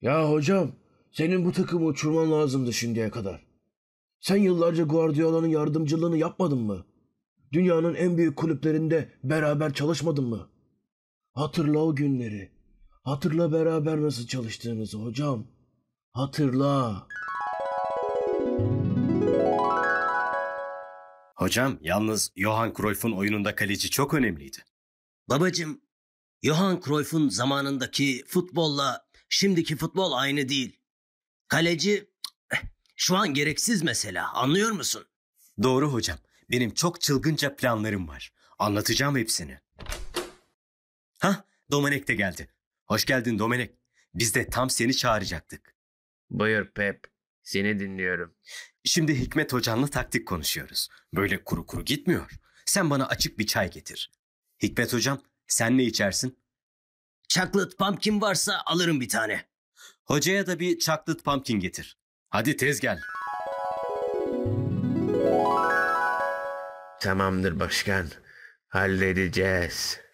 Ya hocam senin bu takımı uçurman lazımdı şimdiye kadar. Sen yıllarca Guardiola'nın yardımcılığını yapmadın mı? Dünyanın en büyük kulüplerinde beraber çalışmadın mı? Hatırla o günleri. Hatırla beraber nasıl çalıştığınızı hocam. Hatırla. Hocam yalnız Johan Cruyff'un oyununda kaleci çok önemliydi. Babacım, Johan Cruyff'un zamanındaki futbolla Şimdiki futbol aynı değil. Kaleci eh, şu an gereksiz mesela anlıyor musun? Doğru hocam. Benim çok çılgınca planlarım var. Anlatacağım hepsini. Hah Domenek de geldi. Hoş geldin Domenek. Biz de tam seni çağıracaktık. Buyur Pep. Seni dinliyorum. Şimdi Hikmet Hoca'nla taktik konuşuyoruz. Böyle kuru kuru gitmiyor. Sen bana açık bir çay getir. Hikmet Hocam sen ne içersin? Chocolate pumpkin varsa alırım bir tane. Hocaya da bir chocolate pumpkin getir. Hadi tez gel. Tamamdır başkan. Halledeceğiz.